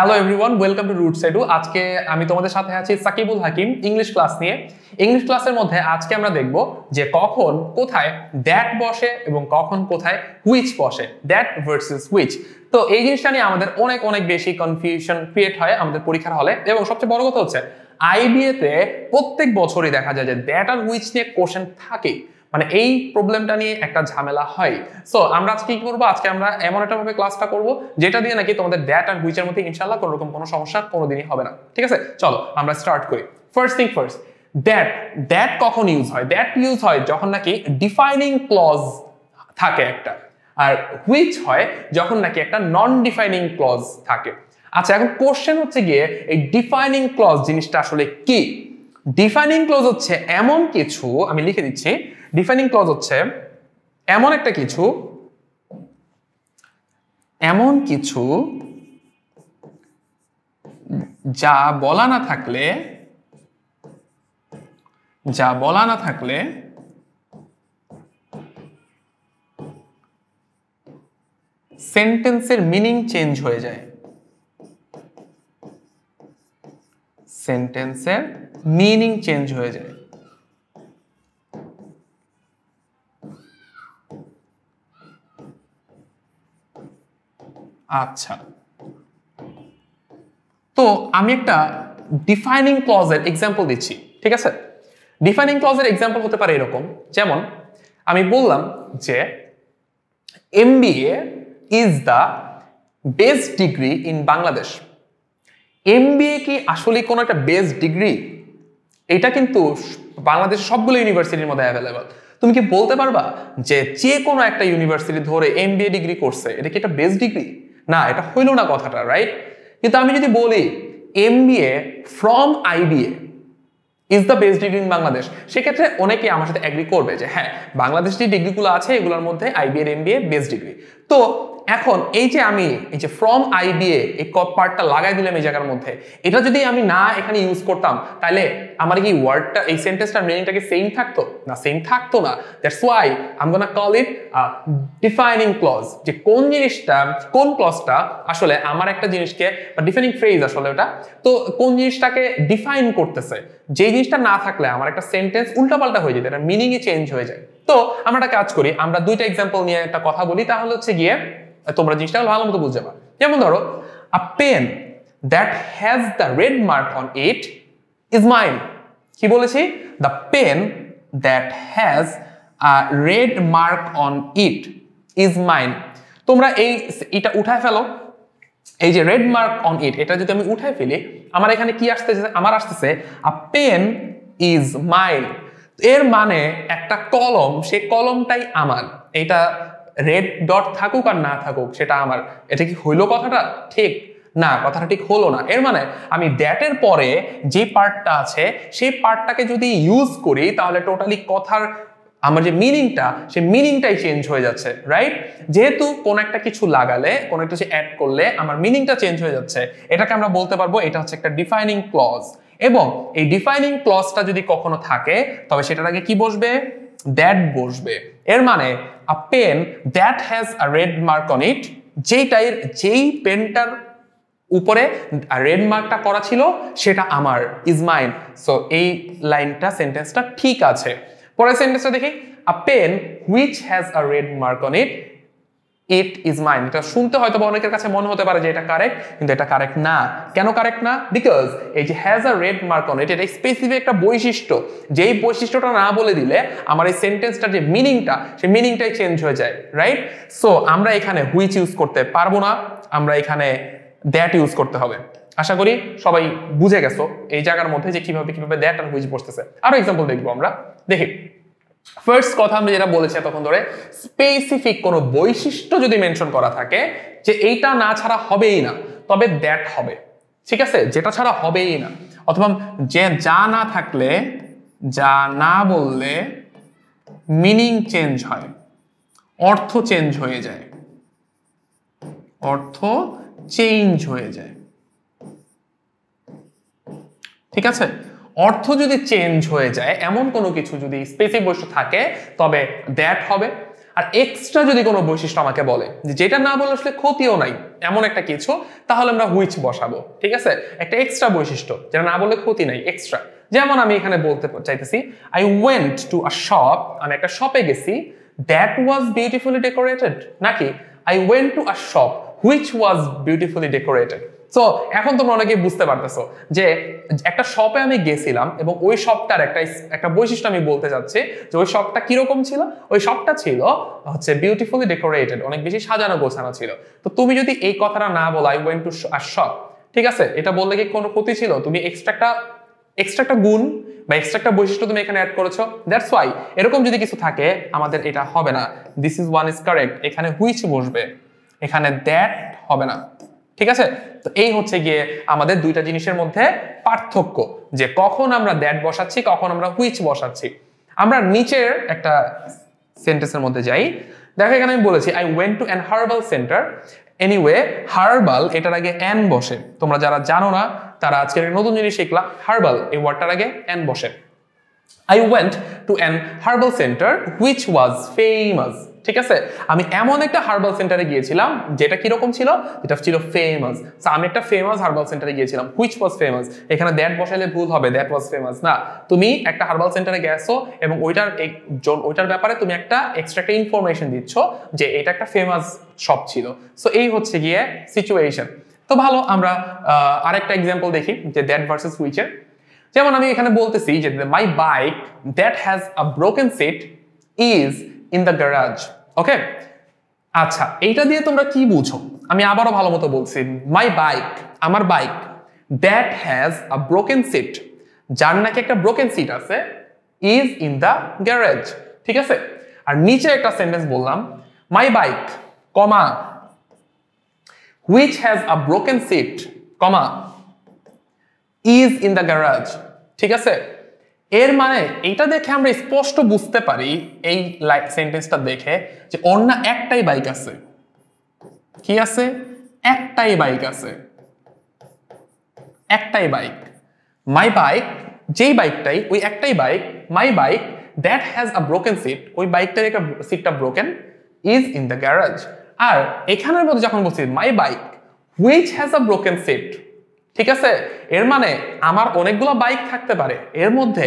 hello everyone welcome to Root Edu আজকে আমি তোমাদের সাথে আছি সাকিবুল হাকিম ইংলিশ ক্লাস নিয়ে ইংলিশ ক্লাসের মধ্যে আজকে আমরা দেখব যে কখন কোথায় দ্যাট বসে এবং কখন কোথায় হুইচ বসে দ্যাট ভার্সেস হুইচ তো এই জিনিসটা নিয়ে আমাদের অনেক অনেক বেশি কনফিউশন ক্রিয়েট হয় আমাদের পরীক্ষার হলে এবং সবচেয়ে বড় কথা হচ্ছে আইবিএতে প্রত্যেক বছরই দেখা যায় যে দ্যাট আর হুইচ নিয়ে কোশ্চেন থাকেই মানে এই প্রবলেমটা নিয়ে একটা ঝামেলা হয় সো আমরা আজকে কি করবো আজকে আমরা এমন একটা ভাবে ক্লাসটা করবো যেটা দিয়ে নাকি তোমাদের ড্যাট আর হুইচের মধ্যে ইনশাল্লাহ কোনো রকম কোনো সমস্যা কোনোদিনই হবে না ঠিক আছে চলো আমরা স্টার্ট করি first thing first that that কখন ইউজ হয় দ্যাট ইউজ হয় যখন নাকি ডিফাইনিং ক্লজ থাকে একটা আর হুইচ হয় যখন নাকি একটা নন ডিফাইনিং ক্লজ থাকে আচ্ছা এখন কোশ্চেন হচ্ছে গিয়ে এই ডিফাইনিং ক্লজ জিনিসটা আসলে কি ডিফাইনিং ক্লজ হচ্ছে এমন কিছু আমি লিখে দিচ্ছি ডিফাইনিং ক্লজ হচ্ছে এমন একটা কিছু এমন কিছু যা বলা না থাকলে যা বলা না থাকলে সেন্টেন্সের মিনিং চেঞ্জ হয়ে যায় সেন্টেন্সের মিনিং চেঞ্জ হয়ে যায় আচ্ছা তো আমি একটা ডিফাইনিং ক্লজের এক্সাম্পল দিচ্ছি ঠিক আছে ডিফাইনিং ক্লজের এক্সাম্পল হতে পারে এরকম যেমন আমি বললাম যে M A is the best degree in Bangladesh M A কি আসলে কোনো একটা বেস্ট ডিগ্রি এটা কিন্তু বাংলাদেশ সবগুলো ইউনিভার্সিটির মধ্যে অ্যাভেলেবল তুমি কি বলতে পারবা যে যে কোনো একটা ইউনিভার্সিটি ধরে এম এ ডিগ্রি করছে এটা কি একটা বেস্ট ডিগ্রি না এটা হইল না কথাটা রাইট কিন্তু আমি যদি বলি M BA from IBA is the best degree in Bangladesh সেক্ষেত্রে অনেকে আমার সাথে অ্যাগ্রি করবে যে হ্যাঁ বাংলাদেশ যে ডিগ্রিগুলো আছে এগুলোর মধ্যে আইবিএর এম বিএ বেস্ট ডিগ্রি তো এখন এই যে আমি এই যে ফ্রম আইডিএ এই কপ পার্টটা লাগাই দিলাম এই জায়গার মধ্যে এটা যদি আমি না এখানে ইউজ করতাম তাহলে আমার কি ওয়ার্ডটা এই সেন্টেন্সটার মিনিংটাকে সেম থাকতো না সেম থাকতো না that's why I'm gonna call it defining clause যে কোন জিনিসটা কোন ক্লজটা আসলে আমার একটা জিনিসকে বা ডিফাইনিং ফ্রেজ আসলে ওটা তো কোন জিনিসটাকে ডিফাইন করতেছে যে জিনিসটা না থাকলে আমার একটা সেন্টেন্স উল্টাপাল্টা হয়ে যেত এটা মিনিংই চেঞ্জ হয়ে যায় তো আমরা একটা কাজ করি আমরা দুইটা এক্সাম্পল নিয়ে একটা কথা বলি তাহলে হচ্ছে গিয়ে তোমরা জিনিসটা ভালো মতো বুঝতে পারো যেমন ধরো a pen that has the red mark on it is mine কি বলেছি the pen that has red mark on it is mine তোমরা এই এটা উঠায় ফেলো এই যে রেড মার্ক অন ইট এটা যদি আমি উঠায় ফেলি আমার এখানে কি আসতেছে আমার আসতেছে আ পেন ইজ মাইন এর মানে একটা কলম সে কলমটাই আমার এটা রেড ডট থাকুক আর না থাকুক সেটা আমার এটা কি হইলো কথাটা ঠিক না কথাটা ঠিক হলো না এর মানে আমি দ্যাটের পরে যে পার্টটা আছে সেই পার্টটাকে যদি ইউজ করি তাহলে টোটালি কথার আমার যে মিনিংটা সেই মিনিংটাই চেঞ্জ হয়ে যাচ্ছে রাইট যেহেতু কোনো একটা কিছু লাগালে কোনো একটা কিছু অ্যাড করলে আমার মিনিংটা চেঞ্জ হয়ে যাচ্ছে এটাকে আমরা বলতে পারবো এটা হচ্ছে একটা ডিফাইনিং ক্লজ এবং এই ডিফাইনিং ক্লজটা যদি কখনো থাকে তবে সেটার আগে কি বসবে দ্যাট বসবে এর মানে a pen that has a red mark on it যেইটাইর যেই পেনটার উপরে রেড মার্কটা করা ছিল সেটা আমার ইজ মাইন সো এই লাইনটা সেন্টেন্সটা ঠিক আছে পরের সেন্টেন্সটা দেখি a pen which has a red mark on it it is mine এটা শুনতে হয়তো বা অনেকের কাছে মনে হতে পারে যে এটা কারেক্ট কিন্তু এটা কারেক্ট না কেন কারেক্ট না বিকজ এই যে has a red mark on এটা এটা স্পেসিফিক একটা বৈশিষ্ট্য যেই বৈশিষ্ট্যটা না বলে দিলে আমার এই সেন্টেন্সটা যে মিনিংটা সেই মিনিংটাই চেঞ্জ হয়ে যায় রাইট সো আমরা এখানে হুইচ ইউজ করতে পারবো না আমরা এখানে দ্যাট ইউজ করতে হবে আশা করি সবাই বুঝে গেছো এই জায়গার মধ্যে যে কিভাবে কিভাবে দ্যাট আর হুইচ বসতেছে আরো এক্সাম্পল দেখবো আমরা দেখি ফার্স্ট কথা আমরা যেটা বলেছি তখন ধরে স্পেসিফিক কোনো বৈশিষ্ট্য যদি মেনশন করা থাকে যে এইটা না ছাড়া হবেই না তবে দ্যাট হবে ঠিক আছে যেটা ছাড়া হবেই না অথবা যে যা না থাকলে যা না বললে মিনিং চেঞ্জ হয় অর্থ চেঞ্জ হয়ে যায় অর্থ চেঞ্জ হয়ে যায় ঠিক আছে অর্থ যদি চেঞ্জ হয়ে যায় এমন কোনো কিছু যদি স্পেসিফিক বৈশিষ্ট্য থাকে তবে দ্যাট হবে আর এক্সট্রা যদি কোনো বৈশিষ্ট্য আমাকে বলে যেটা না বলে আসলে ক্ষতিও নাই এমন একটা কিছু তাহলে আমরা হুইচ বসাবো ঠিক আছে একটা এক্সট্রা বৈশিষ্ট্য যেটা না বলে ক্ষতি নাই এক্সট্রা যেমন আমি এখানে বলতে চাইতেছি I went to a shop আমি একটা শপে গেছি দ্যাট ওয়াজ বিউটিফুলি ডেকোরেটেড নাকি I went to a shop which was beautifully decorated so এখন তোমরা অনেকেই বুঝতে পারতেছো যে একটা শপে আমি গেছিলাম এবং ওই শপটার একটা একটা বৈশিষ্ট্য আমি বলতে চাচ্ছি যে ওই শপটা কিরকম ছিল ওই শপটা ছিল হচ্ছে বিউটিফুলি ডেকোরেটেড অনেক বেশি সাজানো গোছানো ছিল তো তুমি যদি এই কথাটা না বলো I went to a shop ঠিক আছে এটা বললে কি কোনো ক্ষতি ছিল তুমি এক্সট্রা একটা এক্সট্রা একটা গুণ বা এক্সট্রা একটা বৈশিষ্ট্য তুমি এখানে অ্যাড করেছো দ্যাটস ওয়াই এরকম যদি কিছু থাকে আমাদের এটা হবে না this is one is correct এখানে হুইচ বসবে এখানে দ্যাট হবে না ঠিক আছে তো এই হচ্ছে গিয়ে আমাদের দুইটা জিনিসের মধ্যে পার্থক্য যে কখন আমরা দ্যাট বসাচ্ছি কখন আমরা হুইচ বসাচ্ছি আমরা নিচের একটা সেন্টেন্সের মধ্যে যাই দেখো এখানে আমি বলেছি I went to an herbal centre anyway herbal এটার আগে অ্যান বসে তোমরা যারা জানো না তারা আজকের নতুন জিনিস শিখলা হার্বাল এই ওয়ার্ডটার আগে অ্যান বসে I went to an herbal centre which was famous ঠিক আছে আমি এমন একটা হার্বাল সেন্টারে গিয়েছিলাম যেটা কিরকম ছিল যেটা ছিল ফেমাস সো আমি একটা ফেমাস হার্বাল সেন্টারে গিয়েছিলাম হুইচ ওয়াজ ফেমাস এখানে দ্যাট বসাইলে ভুল হবে দ্যাট ওয়াজ ফেমাস না তুমি একটা হার্বাল সেন্টারে গেছো এবং ওইটার ওইটার ব্যাপারে তুমি একটা এক্সট্রা একটা ইনফরমেশন দিচ্ছ যে এটা একটা ফেমাস শপ ছিল সো এই হচ্ছে গিয়ে সিচুয়েশন তো ভালো আমরা আরেকটা এক্সাম্পল দেখি যে দ্যাট ভার্সেস হুইচের যেমন আমি এখানে বলতেছি যে my bike that has a broken seat is in the garage okay আচ্ছা এইটা দিয়ে তোমরা কি বুঝো আমি আবারও ভালো মতো বলছি মাই বাইক আমার bike that has a broken seat যার নাকি একটা ব্রোকেন সিট আছে ইজ ইন দ্য গ্যারেজ ঠিক আছে আর নিচে একটা সেন্টেন্স বললাম my bike comma which has a broken seat comma is in the garage ঠিক আছে এর মানে এটা দেখে আমরা স্পষ্ট বুঝতে পারি এই সেন্টেন্সটা দেখে যে ওর না একটাই বাইক আছে কি আছে একটাই বাইক আছে একটাই বাইক মাই বাইক যেই বাইকটাই ওই একটাই bike my bike that has a broken seat ওই বাইকটার একটা সিটটা broken is in the garage আর এখানের মধ্যে যখন বলছি my bike which has a broken seat ঠিক আছে এর মানে আমার অনেকগুলো বাইক থাকতে পারে এর মধ্যে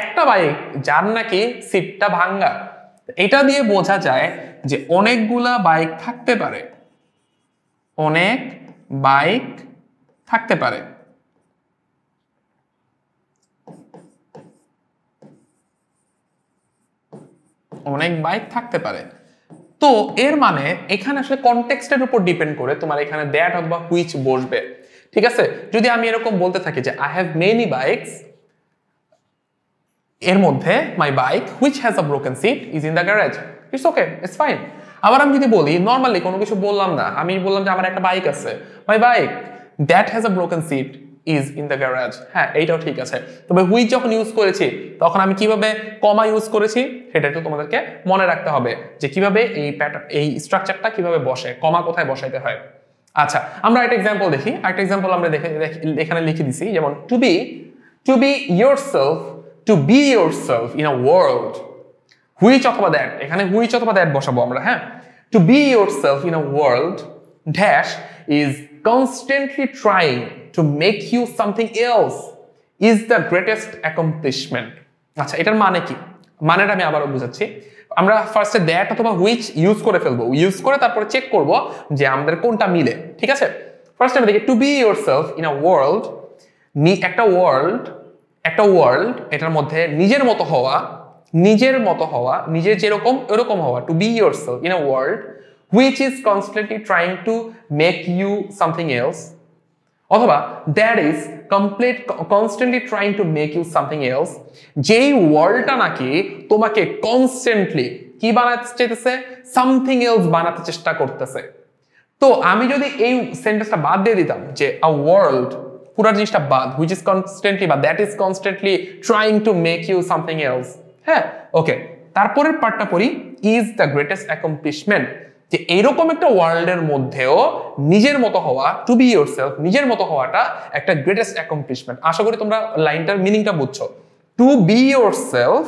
একটা বাইক যার নাকি সিটটা ভাঙ্গা এটা দিয়ে বোঝা যায় যে অনেকগুলা বাইক থাকতে পারে অনেক বাইক থাকতে পারে অনেক বাইক থাকতে পারে তো এর মানে এখানে আসলে কনটেক্সটের উপর ডিপেন্ড করে তোমার এখানে দ্যাট অথবা হুইচ বসবে ঠিক আছে যদি আমি এরকম বলতে থাকি যে আই হ্যাভ মেনি বাইকস এর মধ্যে my bike which has a broken seat is in the garage it's okay it's fine আবার আমি যদি বলি নর্মালি কোনো কিছু বললাম না আমি বললাম যে আমার একটা বাইক আছে my bike that has a broken seat is in the garage হ্যাঁ এইটাও ঠিক আছে তবে হুইচ যখন ইউজ করেছি তখন আমি কিভাবে কমা ইউজ করেছি সেটা একটু তোমাদেরকে মনে রাখতে হবে যে কিভাবে এই প্যাটার্ন এই স্ট্রাকচারটা কিভাবে বসে কমা কোথায় বসাইতে হয় আচ্ছা আমরা একটা এক্সাম্পল দেখি একটা এক্সাম্পল আমরা এখানে লিখে দিছি যেমন to be to be yourself to be yourself in a world which অথবা দ্যাট এখানে হুইচ অথবা দ্যাট বসাবো আমরা হ্যাঁ to be yourself in a world dash is constantly trying to make you something else is the greatest accomplishment আচ্ছা এটার মানে কি মানেটা আমি আবারও বুঝাচ্ছি আমরা ফার্স্টে দ্যাট অথবা হুইচ ইউজ করে ফেলবো ইউজ করে তারপরে চেক করব যে আমাদের কোনটা মিলে ঠিক আছে ফার্স্ট আমি দেখি to be yourself in a world একটা ওয়ার্ল্ড একটা ওয়ার্ল্ড এটার মধ্যে নিজের মতো হওয়া নিজের মতো হওয়া নিজের যেরকম এরকম হওয়া to be yourself in a world which is constantly trying to make you something else অথবা that is complete constantly trying to make you something else যেই ওয়ার্ল্ডটা নাকি তোমাকে কনস্ট্যান্টলি কি বানাতে চাইতেছে সামথিং এলস বানাতে চেষ্টা করতেছে তো আমি যদি এই সেন্টেন্সটা বাদ দিয়ে দিতাম যে আ ওয়ার্ল্ড পুরো জিনিসটা বাদ হুইচ ইজ কনস্ট্যান্টলি বা that is constantly trying to make you something else হ্যাঁ ওকে তারপরের পার্টটা পড়ি ইজ দ্য গ্রেটেস্ট অ্যাকমপ্লিশমেন্ট যে এরকম একটা ওয়ার্ল্ডের মধ্যেও নিজের মতো হওয়া টু বি ইউর সেলফ নিজের মতো হওয়াটা একটা গ্রেটেস্ট অ্যাকমপ্লিশমেন্ট আশা করি তোমরা লাইনটার মিনিংটা বুঝছো to be yourself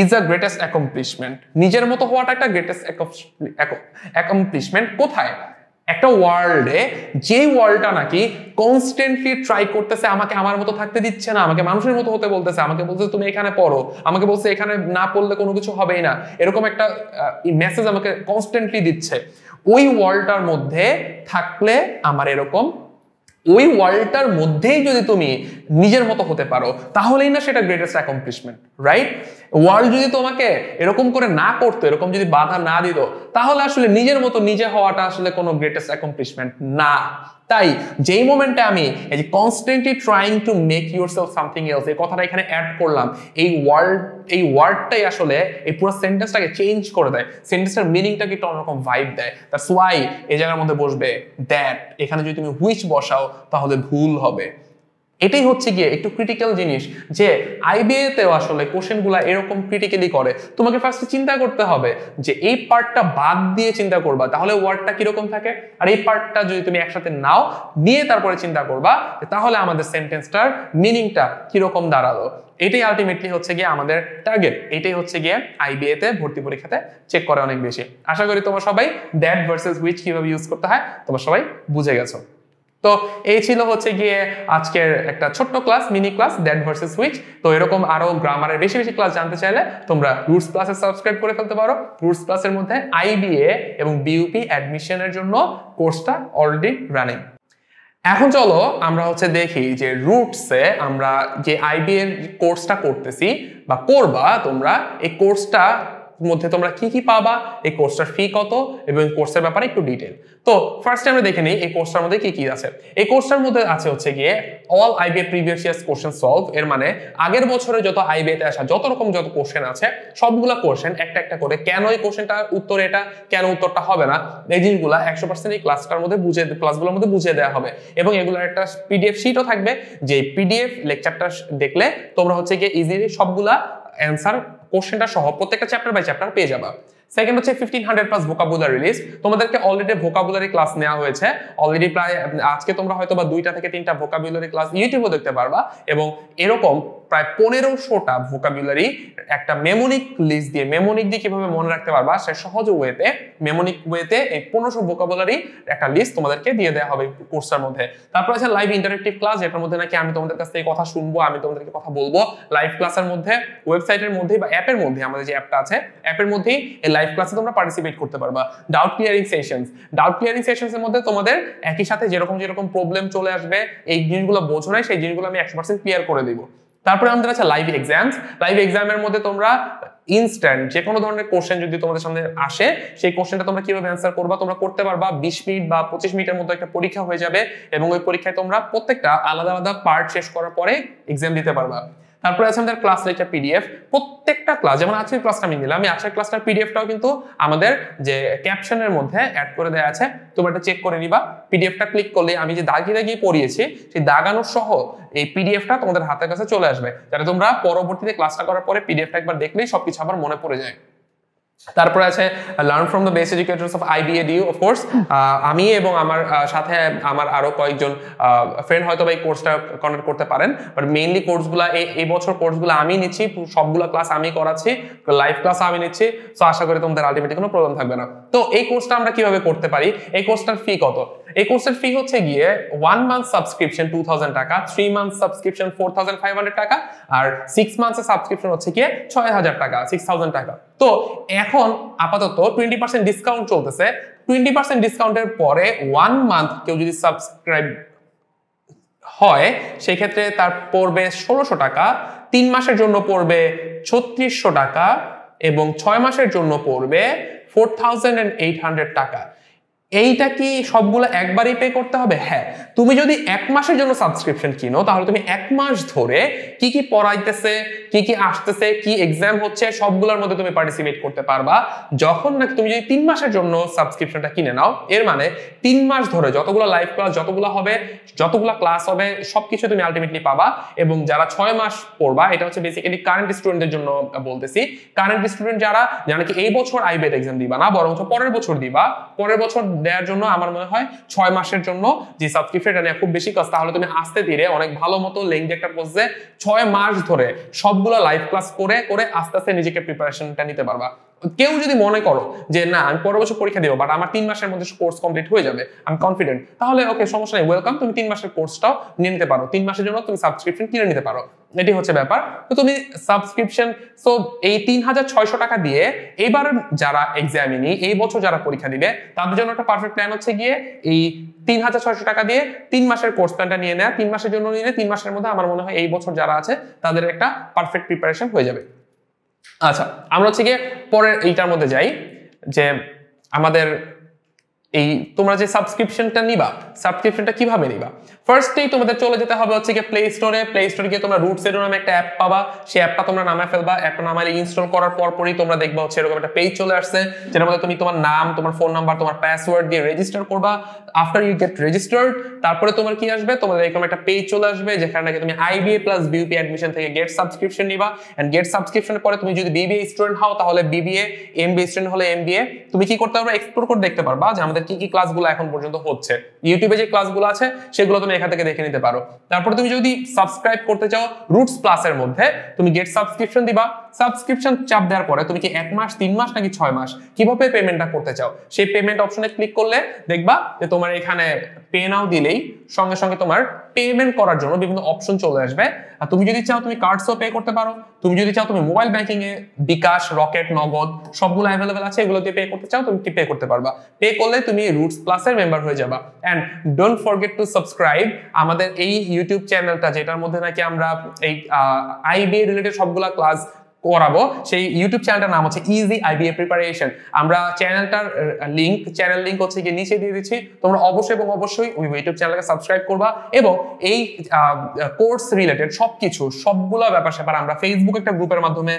is a greatest accomplishment নিজের মতো হওয়াটা একটা গ্রেটেস্ট অ্যাকমপ্লিশমেন্ট কোথায় একটা ওয়ার্ল্ডে যে ওয়ার্ল্ডটা নাকি কনস্ট্যান্টলি ট্রাই করতেছে আমাকে আমার মতো থাকতে দিচ্ছে না আমাকে মানুষের মতো হতে বলতেছে আমাকে বলতেছে তুমি এখানে পড়ো আমাকে বলছে এখানে না পড়লে কোনো কিছু হবেই না এরকম একটা মেসেজ আমাকে কনস্ট্যান্টলি দিচ্ছে ওই ওয়ার্ল্ডটার মধ্যে থাকলে আমার এরকম ওই ওয়ার্ল্ডটার মধ্যেই যদি তুমি নিজের মতো হতে পারো তাহলেই না সেটা গ্রেটেস্ট অ্যাকমপ্লিশমেন্ট রাইট ওয়ার্ল্ড যদি তোমাকে এরকম করে না করতো এরকম যদি বাধা না দিত তাহলে আসলে নিজের মতো নিজে হওয়াটা আসলে কোনো গ্রেটেস্ট অ্যাকমপ্লিশমেন্ট না তাই যেই মোমেন্টে আমি এই যে constantly trying to make yourself something else এই কথাটা এখানে অ্যাড করলাম এই ওয়ার্ড এই ওয়ার্ডটাই আসলে এই পুরো সেন্টেন্সটাকে চেঞ্জ করে দেয় সেন্টেন্সের মিনিংটাকে একটু অন্যরকম ভাইব দেয় দ্যাটস ওয়াই এই জায়গার মধ্যে বসবে দ্যাট এখানে যদি তুমি হুইচ বসাও তাহলে ভুল হবে এটাই হচ্ছে গিয়ে একটু ক্রিটিক্যাল জিনিস যে আইবিএতেও আসলে কোশ্চেনগুলো এরকম ক্রিটিক্যালি করে তোমাকে ফার্স্টে চিন্তা করতে হবে যে এই পার্টটা বাদ দিয়ে চিন্তা করবা তাহলে ওয়ার্ডটা কিরকম থাকে আর এই পার্টটা যদি তুমি একসাথে নাও নিয়ে তারপরে চিন্তা করবা তাহলে আমাদের সেন্টেন্সটার মিনিংটা কিরকম দাঁড়ালো এটাই আলটিমেটলি হচ্ছে গিয়ে আমাদের টার্গেট এটাই হচ্ছে গিয়ে আইবিএতে ভর্তি পরীক্ষাতে চেক করে অনেক বেশি আশা করি তোমরা সবাই দ্যাট ভার্সেস উইচ কিভাবে ইউজ করতে হয় তোমরা সবাই বুঝে গেছো তো এই ছিল হচ্ছে গিয়ে আজকের একটা ছোট্ট class mini class that versus which তো এরকম আরো গ্রামারের বেশি বেশি ক্লাস জানতে চাইলে তোমরা রুটস প্লাসে সাবস্ক্রাইব করে ফেলতে পারো রুটস প্লাসের মধ্যে আইবিএ এবং বিইউপি অ্যাডমিশনের জন্য কোর্সটা অলরেডি রানিং এখন চলো আমরা হচ্ছে দেখি যে রুটসে আমরা যে আইবিএর কোর্সটা করতেছি বা করবা তোমরা এই কোর্সটা মধ্যে তোমরা কি কি পাবা এই কোর্সটার ফি কত এবং কোর্সের ব্যাপারে একটু ডিটেল তো ফার্স্টে আমরা দেখে নিই এই কোর্সটার মধ্যে কি কি আছে এই কোর্সটার মধ্যে আছে হচ্ছে গিয়ে all IB previous years question solve এর মানে আগের বছরে যত আইবিএতে আসা যত রকম যত কোশ্চেন আছে সবগুলা কোশ্চেন একটা একটা করে কেন এই কোশ্চেনটার উত্তর এটা কেন উত্তরটা হবে না এই জিনিসগুলা একশো পার্সেন্ট এই ক্লাসটার মধ্যে বুঝে ক্লাসগুলোর মধ্যে বুঝে দেওয়া হবে এবং এগুলোর একটা পিডিএফ শিটও থাকবে যে পিডিএফ লেকচারটা দেখলে তোমরা হচ্ছে গিয়ে ইজিলি সবগুলা অ্যান্সার কোশ্চেনটা সহ প্রত্যেকটা চ্যাপ্টার বাই চ্যাপ্টার পেয়ে যাবা সেকেন্ড হচ্ছে fifteen hundred plus vocabulary release তোমাদেরকে অলরেডি ভোকাবুলারি ক্লাস নেওয়া হয়েছে অলরেডি প্রায় আজকে তোমরা হয়তো বা দুইটা থেকে তিনটা ভোকাবুলারি ক্লাস ইউটিউবে দেখতে পারবা এবং এরকম প্রায় পনেরোশোটা ভোকাবুলারি একটা মেমোনিক লিস্ট দিয়ে মেমোনিক দিয়ে কিভাবে মনে রাখতে পারবা সে সহজ ওয়েতে মেমোনিক ওয়েতে এই পনেরোশো ভোকাবুলারি একটা লিস্ট তোমাদেরকে দিয়ে দেওয়া হবে কোর্সের মধ্যে তারপর আছে লাইভ ইন্টারেক্টিভ ক্লাস যেটার মধ্যে নাকি আমি তোমাদের কাছ থেকে কথা শুনবো আমি তোমাদেরকে কথা বলবো লাইভ ক্লাসের মধ্যে ওয়েবসাইটের মধ্যে বা অ্যাপের মধ্যে আমাদের যে অ্যাপটা আছে অ্যাপের মধ্যেই এই লাইভ ক্লাসে তোমরা পার্টিসিপেট করতে পারবা doubt clearing sessions doubt clearing সেশনসের মধ্যে তোমাদের একই সাথে যেরকম যেরকম প্রবলেম চলে আসবে এই জিনিসগুলো বোঝো নাই সেই জিনিসগুলো আমি একশো পার্সেন্ট ক্লিয়ার করে দিব তারপরে আমাদের আছে লাইভ এক্সামস লাইভ এক্সামের মধ্যে তোমরা ইনস্ট্যান্ট যে কোনো ধরনের কোশ্চেন যদি তোমাদের সামনে আসে সেই কোশ্চেনটা তোমরা কিভাবে অ্যান্সার করবা তোমরা করতে পারবা বিশ মিনিট বা পঁচিশ মিনিটের মধ্যে একটা পরীক্ষা হয়ে যাবে এবং ওই পরীক্ষায় তোমরা প্রত্যেকটা আলাদা আলাদা পার্ট শেষ করার পরে এক্সাম দিতে পারবা তারপরে আছে আমাদের ক্লাস লেটার পিডিএফ প্রত্যেকটা ক্লাস যেমন আজকের ক্লাসটা আমি নিলাম আমি আজকের ক্লাসটার পিডিএফটাও কিন্তু আমাদের যে ক্যাপশনের মধ্যে অ্যাড করে দেওয়া আছে তোমরা এটা চেক করে নিবা পিডিএফটা ক্লিক করলে আমি যে দাগি দাগিয়ে পড়িয়েছি সেই দাগানোর সহ এই পিডিএফটা তোমাদের হাতের কাছে চলে আসবে যাতে তোমরা পরবর্তীতে ক্লাসটা করার পরে পিডিএফটা একবার দেখলেই সবকিছু আবার মনে পড়ে যায় তারপরে আছে learn from the best educators of IBA DU of course আমি এবং আমার uh, সাথে আমার আরও কয়েকজন ফ্রেন্ড uh, হয়তো এই কোর্সটা কন্ডাক্ট করতে পারেন বাট মেইনলি কোর্সগুলো এই বছর কোর্সগুলো আমি নিচ্ছি সবগুলো ক্লাস আমি করাচ্ছি লাইভ ক্লাস আমি নিচ্ছি সো আশা করি তোমাদের আলটিমেটলি কোনো প্রবলেম থাকবে না তো এই কোর্সটা আমরা কিভাবে করতে পারি এই কোর্সটার ফি কত এই কোর্সের ফি হচ্ছে গিয়ে one month subscription two thousand টাকা three month subscription four thousand five hundred টাকা আর সিক্স মান্থের সাবস্ক্রিপশন হচ্ছে গিয়ে ছয় হাজার টাকা সিক্স থাউজেন্ড টাকা তো এখন আপাতত টোয়েন্টি পার্সেন্ট ডিসকাউন্ট চলতেছে টোয়েন্টি পার্সেন্ট ডিসকাউন্টের পরে ওয়ান মান্থ কেউ যদি সাবস্ক্রাইব হয় সেক্ষেত্রে তার পড়বে ষোলোশো টাকা তিন মাসের জন্য পড়বে ছত্রিশশো টাকা এবং ছয় মাসের জন্য পড়বে ফোর থাউজেন্ড এইট হান্ড্রেড টাকা এইটা কি সবগুলো একবারই পে করতে হবে হ্যাঁ তুমি যদি এক মাসের জন্য সাবস্ক্রিপশন কিনো তাহলে তুমি এক মাস ধরে কি কি পড়াইতেছে কি কি আসতেছে কি এক্সাম হচ্ছে সবগুলোর মধ্যে তুমি পার্টিসিপেট করতে পারবা যখন নাকি তুমি যদি তিন মাসের জন্য সাবস্ক্রিপশনটা কিনে নাও এর মানে তিন মাস ধরে যতগুলো লাইভ ক্লাস যতগুলো হবে যতগুলো ক্লাস হবে সবকিছু তুমি আলটিমেটলি পাবা এবং যারা ছয় মাস পড়বা এটা হচ্ছে বেসিক্যালি কারেন্ট স্টুডেন্টদের জন্য বলতেছি কারেন্ট স্টুডেন্ট যারা যারা নাকি এই বছর আইবেট এক্সাম দিবা না বরং পরের বছর দিবা পরের বছর দেওয়ার জন্য আমার মনে হয় ছয় মাসের জন্য যে সাবস্ক্রিপশনটা নেওয়া খুব বেশি কাজ তাহলে তুমি আস্তে ধীরে অনেক ভালো মতো লিঙ্ক একটা পোস্টে ছয় মাস ধরে সবগুলো লাইভ ক্লাস করে করে আস্তে আস্তে নিজেকে প্রিপারেশনটা নিতে পারবা কেউ যদি মনে করো যে না আমি পরের বছর পরীক্ষা দেবো বাট আমার তিন মাসের মধ্যে কোর্স কমপ্লিট হয়ে যাবে আমি কনফিডেন্ট তাহলে ওকে সমস্যা নেই ওয়েলকাম তুমি তিন মাসের কোর্সটাও নিয়ে নিতে পারো তিন মাসের জন্য তুমি সাবস্ক্রিপশন কিনে নিতে পারো এটি হচ্ছে ব্যাপার তো তুমি সাবস্ক্রিপশন সো এই তিন হাজার ছয়শো টাকা দিয়ে এবার যারা এক্সামিনি এই বছর যারা পরীক্ষা দিবে তাদের জন্য একটা পারফেক্ট প্ল্যান হচ্ছে গিয়ে এই তিন হাজার ছয়শো টাকা দিয়ে তিন মাসের কোর্স প্ল্যানটা নিয়ে নেয় তিন মাসের জন্য নিয়ে তিন মাসের মধ্যে আমার মনে হয় এই বছর যারা আছে তাদের একটা পারফেক্ট প্রিপারেশন হয়ে যাবে আচ্ছা আমরা হচ্ছে গিয়ে পরের এইটার মধ্যে যাই যে আমাদের এই তোমরা যে সাবস্ক্রিপশনটা নিবা সাবস্ক্রিপশনটা কিভাবে নিবা ফার্স্টেই তোমাদের চলে যেতে হবে হচ্ছে গিয়ে প্লে স্টোরে প্লে স্টোরে গিয়ে তোমরা রুট সেডো নামে একটা অ্যাপ পাবা সেই অ্যাপটা তোমরা নামায় ফেলবা অ্যাপটা নামালে ইনস্টল করার পরপরই তোমরা দেখবা হচ্ছে এরকম একটা পেজ চলে আসছে যেটার মধ্যে তুমি তোমার নাম তোমার ফোন নাম্বার তোমার পাসওয়ার্ড দিয়ে রেজিস্টার করবা আফটার ইউ গেট রেজিস্টার্ড তারপরে তোমার কি আসবে তোমাদের এরকম একটা পেজ চলে আসবে যেখানে নাকি তুমি আইবিএ প্লাস বিউপি অ্যাডমিশন থেকে গেট সাবস্ক্রিপশন নিবা অ্যান্ড গেট সাবস্ক্রিপশনের পরে তুমি যদি বিবিএ স্টুডেন্ট হও তাহলে বিবিএ এমবিএ স্টুডেন্ট হলে এমবিএ তুমি কি করতে পারবা এক্সপ্লোর করে দেখতে পারবা যে আমাদের আমাদের কি কি ক্লাসগুলো এখন পর্যন্ত হচ্ছে ইউটিউবে যে ক্লাসগুলো আছে সেগুলো তুমি এখান থেকে দেখে নিতে পারো তারপর তুমি যদি সাবস্ক্রাইব করতে চাও রুটস প্লাসের মধ্যে তুমি গেট সাবস্ক্রিপশন দিবা সাবস্ক্রিপশন চাপ দেওয়ার পরে তুমি কি এক মাস তিন মাস নাকি ছয় মাস কিভাবে পেমেন্টটা করতে চাও সেই পেমেন্ট অপশনে ক্লিক করলে দেখবা যে তোমার এখানে পে নাও দিলেই সঙ্গে সঙ্গে তোমার পেমেন্ট করার জন্য বিভিন্ন অপশন চলে আসবে আর তুমি যদি চাও তুমি কার্ডসও পে করতে পারো তুমি যদি চাও তুমি মোবাইল ব্যাংকিং এ বিকাশ রকেট নগদ সবগুলো অ্যাভেলেবেল আছে এগুলো দিয়ে পে করতে চাও তুমি পে করতে পারবা পে করলে তুমি রুটস প্লাস এর মেম্বার হয়ে যাবা and don't forget to subscribe আমাদের এই ইউটিউব চ্যানেলটা যেটার মধ্যে নাকি আমরা এই আইবি রিলেটেড সবগুলা ক্লাস করাবো সেই ইউটিউব চ্যানেলটার নাম হচ্ছে ইজি আইবিএ প্রিপারেশন আমরা চ্যানেলটার লিঙ্ক চ্যানেল লিঙ্ক হচ্ছে গিয়ে নিচে দিয়ে দিচ্ছি তোমরা অবশ্যই এবং অবশ্যই ওই ইউটিউব চ্যানেলকে সাবস্ক্রাইব করবা এবং এই কোর্স রিলেটেড সব কিছু সবগুলো ব্যাপার স্যাপার আমরা ফেসবুক একটা গ্রুপের মাধ্যমে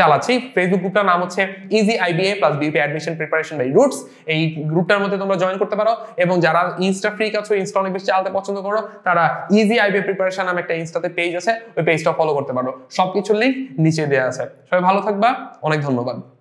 চালাচ্ছি ফেসবুক গ্রুপটার নাম হচ্ছে easy IBA plus BUP admission preparation by Roots এই গ্রুপটার মধ্যে তোমরা জয়েন করতে পারো এবং যারা ইনস্টা ফ্রি আছো ইনস্টা অনেক বেশি চালাতে পছন্দ করো তারা ইজি আইবিএ প্রিপারেশন নামে একটা ইনস্টাতে পেজ আছে ওই পেজটা ফলো করতে পারো সবকিছুর লিঙ্ক নিচে দেওয়া আছে সবাই ভালো থাকবা অনেক ধন্যবাদ